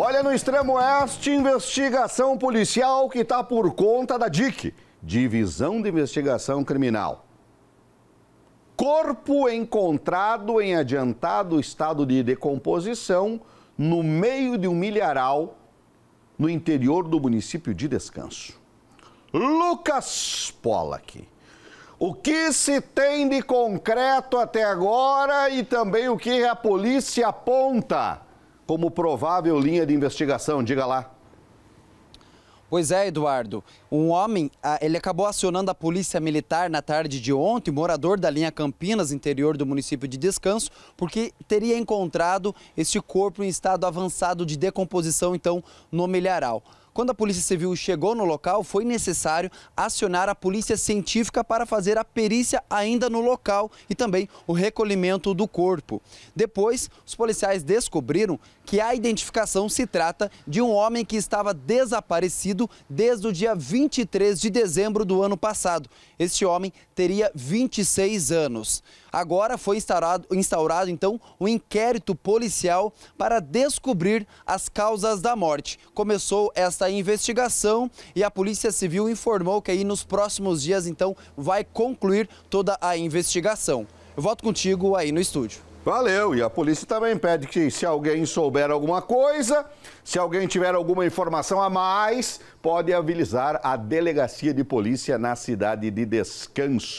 Olha, no extremo oeste, investigação policial que está por conta da DIC, Divisão de Investigação Criminal. Corpo encontrado em adiantado estado de decomposição no meio de um milharal no interior do município de Descanso. Lucas Pollack. O que se tem de concreto até agora e também o que a polícia aponta? como provável linha de investigação. Diga lá. Pois é, Eduardo. Um homem, ah, ele acabou acionando a polícia militar na tarde de ontem, morador da linha Campinas, interior do município de Descanso, porque teria encontrado esse corpo em estado avançado de decomposição, então, no milharal. Quando a Polícia Civil chegou no local, foi necessário acionar a Polícia Científica para fazer a perícia ainda no local e também o recolhimento do corpo. Depois, os policiais descobriram que a identificação se trata de um homem que estava desaparecido desde o dia 23 de dezembro do ano passado. Este homem teria 26 anos. Agora foi instaurado, instaurado então um inquérito policial para descobrir as causas da morte. Começou esta investigação e a Polícia Civil informou que aí nos próximos dias então vai concluir toda a investigação. Eu volto contigo aí no estúdio. Valeu, e a polícia também pede que se alguém souber alguma coisa, se alguém tiver alguma informação a mais, pode avisar a delegacia de polícia na cidade de descanso.